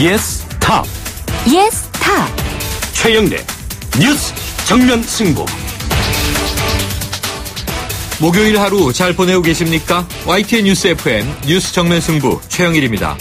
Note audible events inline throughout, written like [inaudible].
예스 탑 예스 탑 최영래 뉴스 정면 승부 목요일 하루 잘 보내고 계십니까? YTN 뉴스 FM 뉴스 정면 승부 최영일입니다.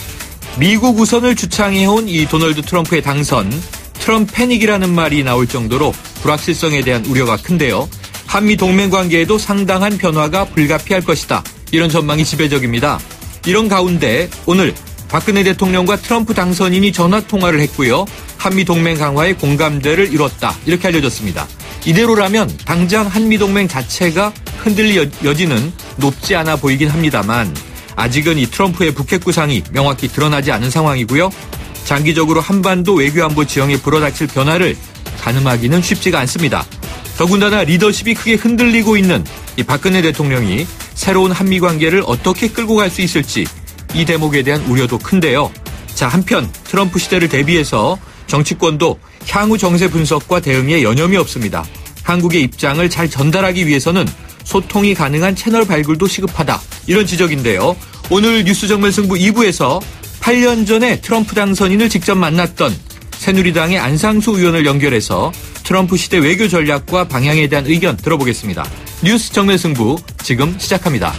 미국 우선을 주창해온 이 도널드 트럼프의 당선 트럼프 패닉이라는 말이 나올 정도로 불확실성에 대한 우려가 큰데요. 한미 동맹 관계에도 상당한 변화가 불가피할 것이다. 이런 전망이 지배적입니다. 이런 가운데 오늘 박근혜 대통령과 트럼프 당선인이 전화 통화를 했고요. 한미 동맹 강화에 공감대를 이뤘다. 이렇게 알려졌습니다. 이대로라면 당장 한미 동맹 자체가 흔들릴 여지는 높지 않아 보이긴 합니다만 아직은 이 트럼프의 북핵 구상이 명확히 드러나지 않은 상황이고요. 장기적으로 한반도 외교안보 지형에 불어닥칠 변화를 가늠하기는 쉽지가 않습니다. 더군다나 리더십이 크게 흔들리고 있는 이 박근혜 대통령이 새로운 한미 관계를 어떻게 끌고 갈 수 있을지 이 대목에 대한 우려도 큰데요. 자, 한편 트럼프 시대를 대비해서 정치권도 향후 정세 분석과 대응에 여념이 없습니다. 한국의 입장을 잘 전달하기 위해서는 소통이 가능한 채널 발굴도 시급하다. 이런 지적인데요. 오늘 뉴스 정면 승부 2부에서 8년 전에 트럼프 당선인을 직접 만났던 새누리당의 안상수 의원을 연결해서 트럼프 시대 외교 전략과 방향에 대한 의견 들어보겠습니다. 뉴스 정면 승부 지금 시작합니다.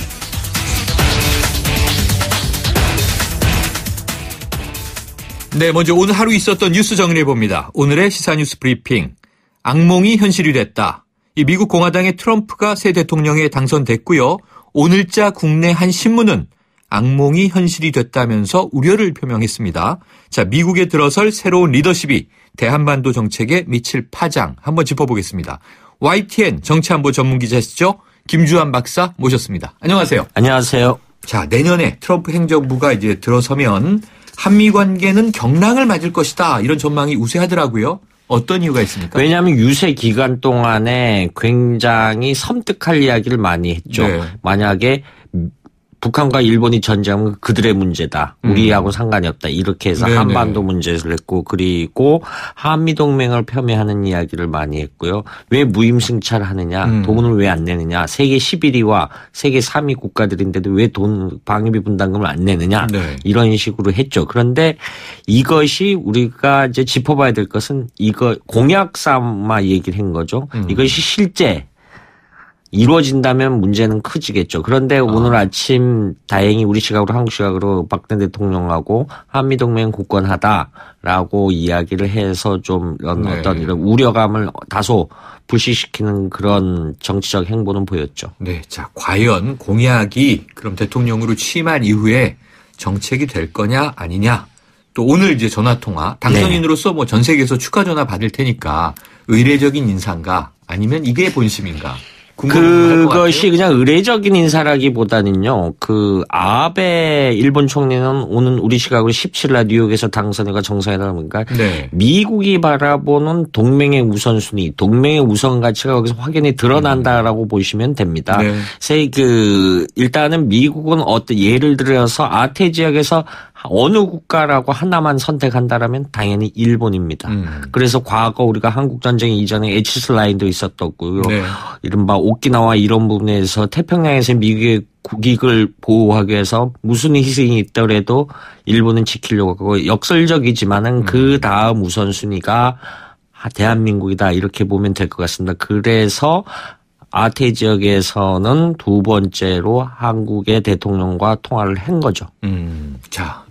네, 먼저 오늘 하루 있었던 뉴스 정리해 봅니다. 오늘의 시사 뉴스 브리핑. 악몽이 현실이 됐다. 미국 공화당의 트럼프가 새 대통령에 당선됐고요. 오늘자 국내 한 신문은 악몽이 현실이 됐다면서 우려를 표명했습니다. 자, 미국에 들어설 새로운 리더십이 대한반도 정책에 미칠 파장 한번 짚어보겠습니다. YTN 정치안보 전문기자시죠? 김주환 박사 모셨습니다. 안녕하세요. 안녕하세요. 자, 내년에 트럼프 행정부가 이제 들어서면 한미 관계는 경랑을 맞을 것이다. 이런 전망이 우세하더라고요. 어떤 이유가 있습니까? 왜냐하면 유세 기간 동안에 굉장히 섬뜩할 이야기를 많이 했죠. 네. 만약에 북한과 일본이 전쟁은 그들의 문제다. 음. 우리하고 음. 상관이 없다. 이렇게 해서 네네. 한반도 문제를 했고 그리고 한미 동맹을 폄훼하는 이야기를 많이 했고요. 왜 무임승차를 하느냐? 음. 돈을 왜 안 내느냐? 세계 11위와 세계 3위 국가들인데도 왜 돈 방위비 분담금을 안 내느냐? 네. 이런 식으로 했죠. 그런데 이것이 우리가 이제 짚어봐야 될 것은 이거 공약 삼아 얘기를 한 거죠. 음. 이것이 실제 이루어진다면 문제는 커지겠죠. 그런데 아. 오늘 아침 다행히 우리 시각으로 한국 시각으로 박근 혜 대통령하고 한미 동맹 굳건하다라고 이야기를 해서 좀 이런 네. 어떤 이런 우려감을 다소 불식시키는 그런 정치적 행보는 보였죠. 네, 자 과연 공약이 그럼 대통령으로 취임한 이후에 정책이 될 거냐 아니냐 또 오늘 이제 전화 통화 당선인으로서 네. 뭐 뭐전 세계에서 축하 전화 받을 테니까 의례적인 인상가 아니면 이게 본심인가? 그것이 그냥 의례적인 인사라기보다는요. 그 아베 일본 총리는 오는 우리 시각으로 17일 뉴욕에서 당선회가 정상회담인가 을 네. 미국이 바라보는 동맹의 우선순위, 동맹의 우선 가치가 거기서 확연히 드러난다라고 음. 보시면 됩니다. 네. 세그 일단은 미국은 어떤 예를 들어서 아태 지역에서 어느 국가라고 하나만 선택한다라면 당연히 일본입니다. 음. 그래서 과거 우리가 한국 전쟁 이전에 에치스 라인도 있었었고요. 네. 이른바 오키나와 이런 부분에서 태평양에서 미국의 국익을 보호하기 위해서 무슨 희생이 있더라도 일본은 지키려고 하고 역설적이지만은 음. 그 다음 우선순위가 아, 대한민국이다 이렇게 보면 될 것 같습니다. 그래서 아태 지역에서는 두 번째로 한국의 대통령과 통화를 한 거죠. 음, 자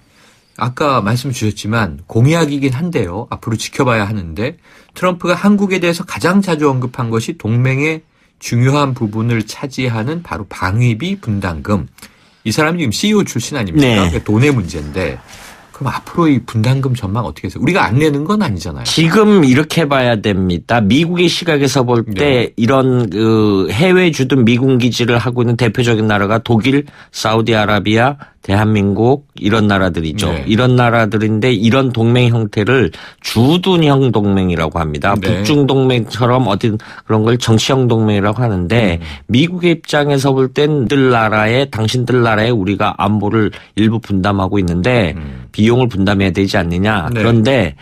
아까 말씀 주셨지만 공약이긴 한데요. 앞으로 지켜봐야 하는데 트럼프가 한국에 대해서 가장 자주 언급한 것이 동맹의 중요한 부분을 차지하는 바로 방위비 분담금. 이 사람이 지금 CEO 출신 아닙니까? 네. 그니까 돈의 문제인데 그럼 앞으로 이 분담금 전망 어떻게 해서 우리가 안 내는 건 아니잖아요. 지금 이렇게 봐야 됩니다. 미국의 시각에서 볼때 네. 이런 그 해외 주둔 미군 기지를 하고 있는 대표적인 나라가 독일, 사우디아라비아, 대한민국 이런 나라들이죠. 네. 이런 나라들인데 이런 동맹 형태를 주둔형 동맹이라고 합니다. 네. 북중 동맹처럼 어떤 그런 걸 정치형 동맹이라고 하는데 음. 미국의 입장에서 볼 땐 늘 나라에 당신들 나라에 우리가 안보를 일부 분담하고 있는데 음. 비용을 분담해야 되지 않느냐. 네. 그런데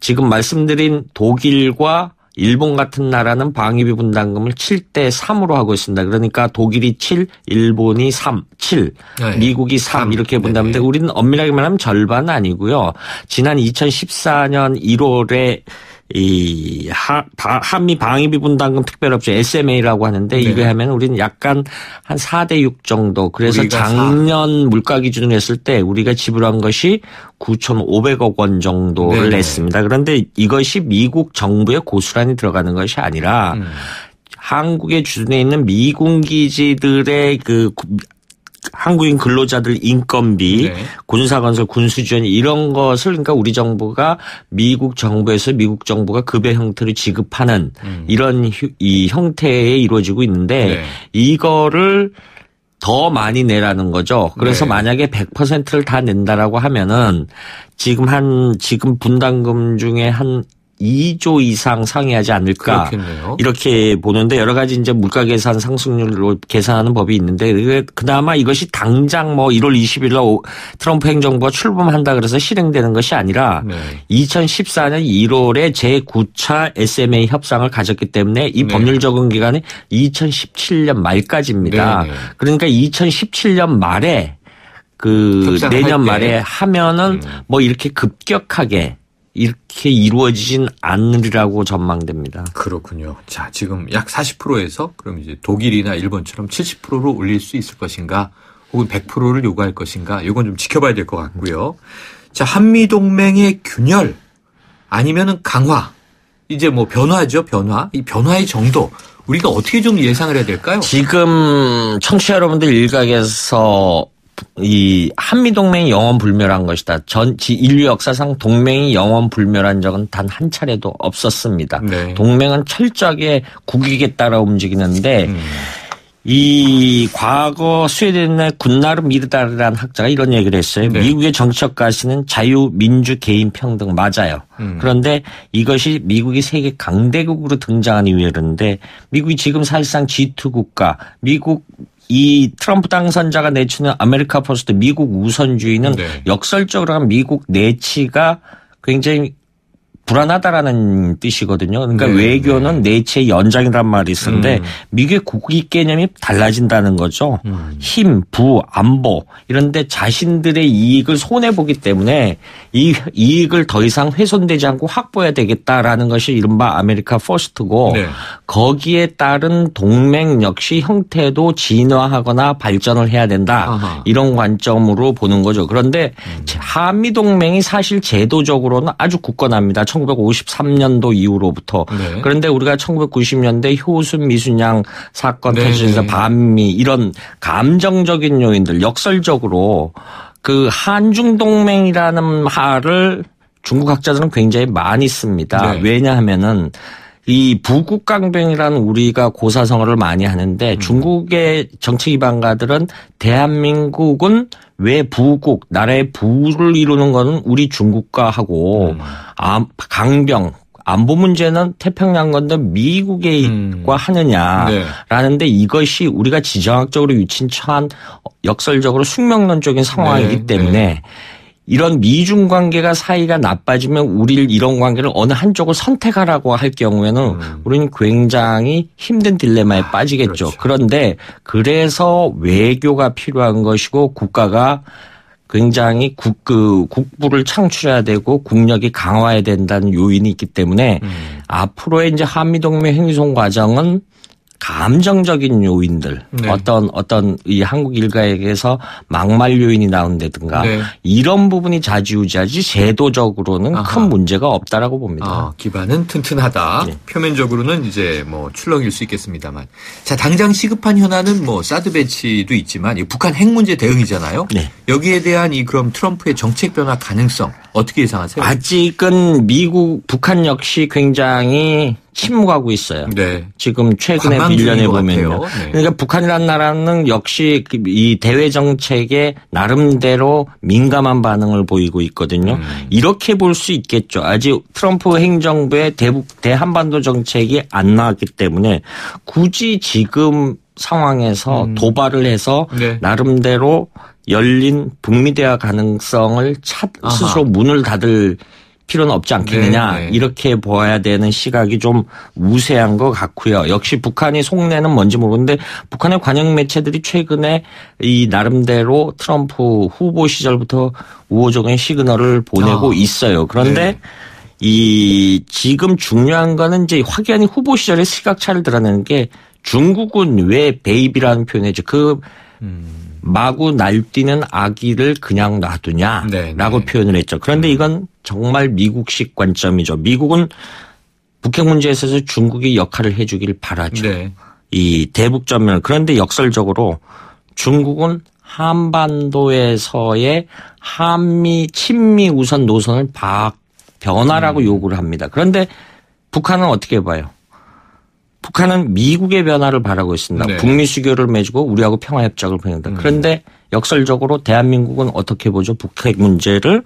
지금 말씀드린 독일과 일본 같은 나라는 방위비 분담금을 7대 3으로 하고 있습니다. 그러니까 독일이 7, 일본이 3, 7, 네. 미국이 3, 3. 이렇게 분담인데 네. 우리는 엄밀하게 말하면 절반 아니고요. 지난 2014년 1월에 이 하, 바, 한미 방위비 분담금 특별업체 SMA라고 하는데 네. 이거 하면 우리는 약간 한 4대 6 정도. 그래서 작년 4. 물가 기준으로 했을 때 우리가 지불한 것이 9,500억 원 정도를 네. 냈습니다. 그런데 이것이 미국 정부의 고스란히 들어가는 것이 아니라 음. 한국의 주둔에 있는 미군 기지들의 그 한국인 근로자들 인건비, 네. 군사건설, 군수지원 이런 것을 그러니까 우리 정부가 미국 정부에서 미국 정부가 급여 형태로 지급하는 음. 이런 이 형태에 이루어지고 있는데 네. 이거를 더 많이 내라는 거죠. 그래서 네. 만약에 100%를 다 낸다라고 하면은 지금 한 지금 분담금 중에 한 2조 이상 상회하지 않을까 그렇겠네요. 이렇게 보는데 여러 가지 이제 물가 계산 상승률로 계산하는 법이 있는데 그나마 이것이 당장 뭐 1월 20일 날 트럼프 행정부가 출범한다 그래서 실행되는 것이 아니라 네. 2014년 1월에 제9차 SMA 협상을 가졌기 때문에 이 네. 법률 적용 기간이 2017년 말까지입니다. 네. 네. 그러니까 2017년 말에 그 내년 말에 하면은 음. 뭐 이렇게 급격하게 이렇게 이루어지진 않으리라고 전망됩니다. 그렇군요. 자, 지금 약 40%에서 그럼 이제 독일이나 일본처럼 70%로 올릴 수 있을 것인가 혹은 100%를 요구할 것인가 이건 좀 지켜봐야 될 것 같고요. 자, 한미 동맹의 균열 아니면은 강화 이제 뭐 변화죠, 변화. 이 변화의 정도 우리가 어떻게 좀 예상을 해야 될까요? 지금 청취자 여러분들 일각에서 이 한미 동맹이 영원 불멸한 것이다. 전지 인류 역사상 동맹이 영원 불멸한 적은 단 한 차례도 없었습니다. 네. 동맹은 철저하게 국익에 따라 움직이는데 음. 이 과거 스웨덴의 군나르 미르다르라는 학자가 이런 얘기를 했어요. 네. 미국의 정치적 가시는 자유, 민주, 개인 평등 맞아요. 음. 그런데 이것이 미국이 세계 강대국으로 등장한 이유였는데 미국이 지금 사실상 G2 국가, 미국 이 트럼프 당선자가 내치는 아메리카 퍼스트 미국 우선주의는 네. 역설적으로 한 미국 내치가 굉장히 불안하다라는 뜻이거든요. 그러니까 네, 외교는 네. 내체의 연장이란 말이 있었는데 음. 미국의 국익 개념이 달라진다는 거죠. 음. 힘, 부, 안보 이런데 자신들의 이익을 손해 보기 때문에 이 이익을 더 이상 훼손되지 않고 확보해야 되겠다라는 것이 이른바 아메리카 퍼스트고 네. 거기에 따른 동맹 역시 형태도 진화하거나 발전을 해야 된다 아하. 이런 관점으로 보는 거죠. 그런데 음. 한미 동맹이 사실 제도적으로는 아주 굳건합니다. 1953년도 이후로부터 네. 그런데 우리가 1990년대 효순 미순양 사건 네. 터지면서 네. 반미 이런 감정적인 요인들 역설적으로 그 한중 동맹이라는 말을 중국 학자들은 굉장히 많이 씁니다. 네. 왜냐하면은 이 부국강병이라는 우리가 고사성어를 많이 하는데 음. 중국의 정치 기반가들은 대한민국은 왜 부국 나라의 부를 이루는 거는 우리 중국과 하고 음. 아, 강병 안보 문제는 태평양 건데 미국과 음. 하느냐라는데 네. 이것이 우리가 지정학적으로 위치한 역설적으로 숙명론적인 상황이기 네. 때문에 네. 이런 미중 관계가 사이가 나빠지면 우리를 이런 관계를 어느 한쪽을 선택하라고 할 경우에는 음. 우리는 굉장히 힘든 딜레마에 아, 빠지겠죠. 그렇죠. 그런데 그래서 외교가 필요한 것이고 국가가 굉장히 국, 그, 국부를 창출해야 되고 국력이 강화해야 된다는 요인이 있기 때문에 음. 앞으로의 이제 한미동맹 행성 과정은 감정적인 요인들 네. 어떤 어떤 이 한국 일가에게서 막말 요인이 나온다든가 네. 이런 부분이 자지우지하지 제도적으로는 아하. 큰 문제가 없다라고 봅니다. 아, 기반은 튼튼하다. 네. 표면적으로는 이제 뭐 출렁일 수 있겠습니다만. 자 당장 시급한 현안은 뭐 사드 배치도 있지만 북한 핵 문제 대응이잖아요. 네. 여기에 대한 이 그럼 트럼프의 정책 변화 가능성 어떻게 예상하세요? 아직은 미국, 북한 역시 굉장히 침묵하고 있어요. 네. 지금 최근에 밀려내 보면요. 네. 그러니까 북한이라는 나라는 역시 그 이 대외 정책에 나름대로 민감한 반응을 보이고 있거든요. 음. 이렇게 볼 수 있겠죠. 아직 트럼프 행정부의 대북 대한반도 정책이 안 나왔기 때문에 굳이 지금 상황에서 음. 도발을 해서 네. 나름대로 열린 북미대화 가능성을 찾 스스로 문을 닫을 필요는 없지 않겠느냐 네네. 네. 이렇게 보아야 되는 시각이 좀 우세한 것 같고요. 역시 북한이 속내는 뭔지 모르는데 북한의 관영 매체들이 최근에 이 나름대로 트럼프 후보 시절부터 우호적인 시그널을 보내고 아. 있어요. 그런데 네. 이 지금 중요한 거는 이제 확연히 후보 시절의 시각차를 드러내는 게 중국은 왜 베이비라는 표현이죠. 그 음. 마구 날뛰는 아기를 그냥 놔두냐라고 네네. 네. 표현을 했죠. 그런데 음. 이건 정말 미국식 관점이죠. 미국은 북핵 문제에 있어서 중국이 역할을 해주길 바라죠. 네. 이 대북 전면 그런데 역설적으로 중국은 한반도에서의 한미 친미 우선 노선을 박 변화라고 음. 요구를 합니다. 그런데 북한은 어떻게 봐요? 북한은 미국의 변화를 바라고 있습니다. 네. 북미 수교를 맺고 우리하고 평화협정을 보낸다 음. 그런데 역설적으로 대한민국은 어떻게 보죠? 북핵 문제를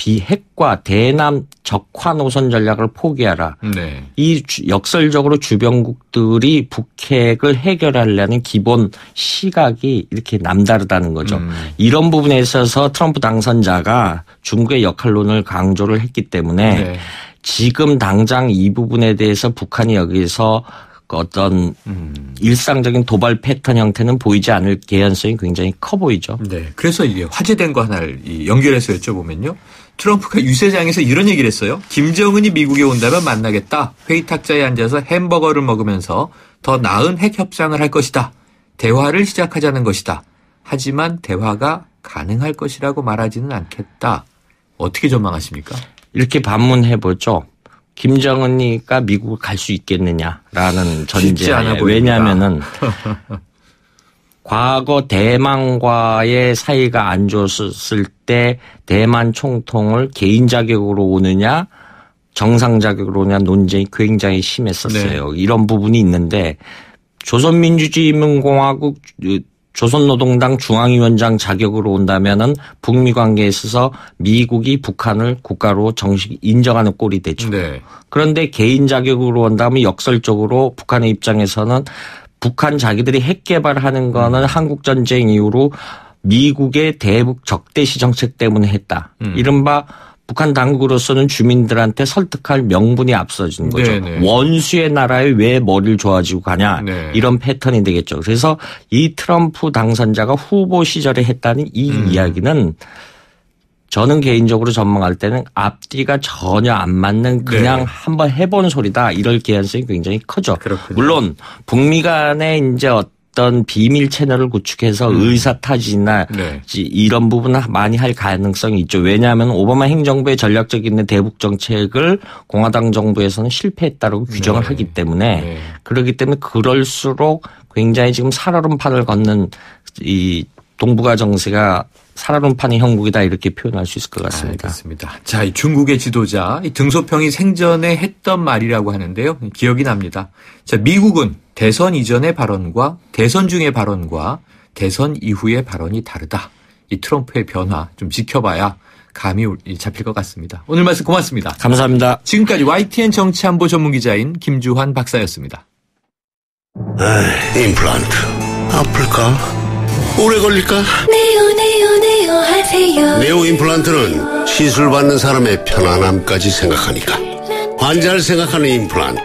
비핵과 대남 적화 노선 전략을 포기하라. 네. 이 역설적으로 주변국들이 북핵을 해결하려는 기본 시각이 이렇게 남다르다는 거죠. 음. 이런 부분에 있어서 트럼프 당선자가 중국의 역할론을 강조를 했기 때문에 네. 지금 당장 이 부분에 대해서 북한이 여기서 그 어떤 음. 일상적인 도발 패턴 형태는 보이지 않을 개연성이 굉장히 커 보이죠. 네. 그래서 이제 화제된 거 하나를 연결해서 여쭤보면요. 트럼프가 유세장에서 이런 얘기를 했어요. 김정은이 미국에 온다면 만나겠다. 회의 탁자에 앉아서 햄버거를 먹으면서 더 나은 핵 협상을 할 것이다. 대화를 시작하자는 것이다. 하지만 대화가 가능할 것이라고 말하지는 않겠다. 어떻게 전망하십니까? 이렇게 반문해 보죠. 김정은이가 미국을 갈 수 있겠느냐라는 전제. 왜냐하면은 [laughs] 과거 대만과의 사이가 안 좋았을 때 대만 총통을 개인 자격으로 오느냐 정상 자격으로 오느냐 논쟁이 굉장히 심했었어요. 네. 이런 부분이 있는데 조선민주주의인민공화국 조선노동당 중앙위원장 자격으로 온다면은 북미 관계에 있어서 미국이 북한을 국가로 정식 인정하는 꼴이 되죠. 네. 그런데 개인 자격으로 온다면 역설적으로 북한의 입장에서는 북한 자기들이 핵 개발하는 거는 음. 한국 전쟁 이후로 미국의 대북 적대시 정책 때문에 했다. 음. 이른바 북한 당국으로서는 주민들한테 설득할 명분이 앞서진 거죠. 네네. 네. 원수의 나라에 왜 머리를 좋아지고 가냐 네. 이런 패턴이 되겠죠. 그래서 이 트럼프 당선자가 후보 시절에 했다는 이 음. 이야기는 저는 개인적으로 전망할 때는 앞뒤가 전혀 안 맞는 네. 그냥 네. 한번 해본 소리다 이럴 개연성이 굉장히 커죠 그렇군요. 물론 북미 간에 이제 어떤 비밀 채널을 구축해서 음. 의사 타지나 네. 이런 부분을 많이 할 가능성이 있죠. 왜냐하면 오바마 행정부의 전략적인 대북 정책을 공화당 정부에서는 실패했다고 규정을 네. 하기 때문에 네. 그렇기 때문에 그럴수록 굉장히 지금 살얼음판을 걷는 이 동북아 정세가 살아론 판의 형국이다 이렇게 표현할 수 있을 것 같습니다. 알겠습니다. 자, 이 중국의 지도자 이 등소평이 생전에 했던 말이라고 하는데요. 기억이 납니다. 자, 미국은 대선 이전의 발언과 대선 중의 발언과 대선 이후의 발언이 다르다. 이 트럼프의 변화 좀 지켜봐야 감이 잡힐 것 같습니다. 오늘 말씀 고맙습니다. 감사합니다. 지금까지 YTN 정치안보 전문기자인 김주환 박사였습니다. 에이, 임플란트 아플까? 오래 걸릴까? 네오 네오 네오 하세요. 네오 임플란트는 시술 받는 사람의 편안함까지 생각하니까 환자를 생각하는 임플란트.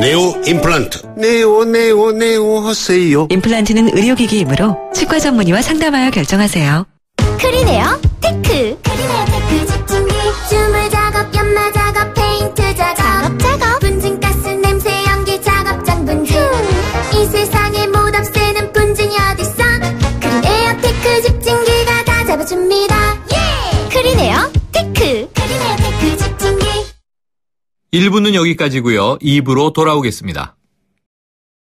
네오 임플란트. 네오 네오 네오 하세요. 임플란트는 의료기기이므로 치과 전문의와 상담하여 결정하세요. 크리네어 테크. 크리네어 테크. 1부는 여기까지고요. 2부로 돌아오겠습니다.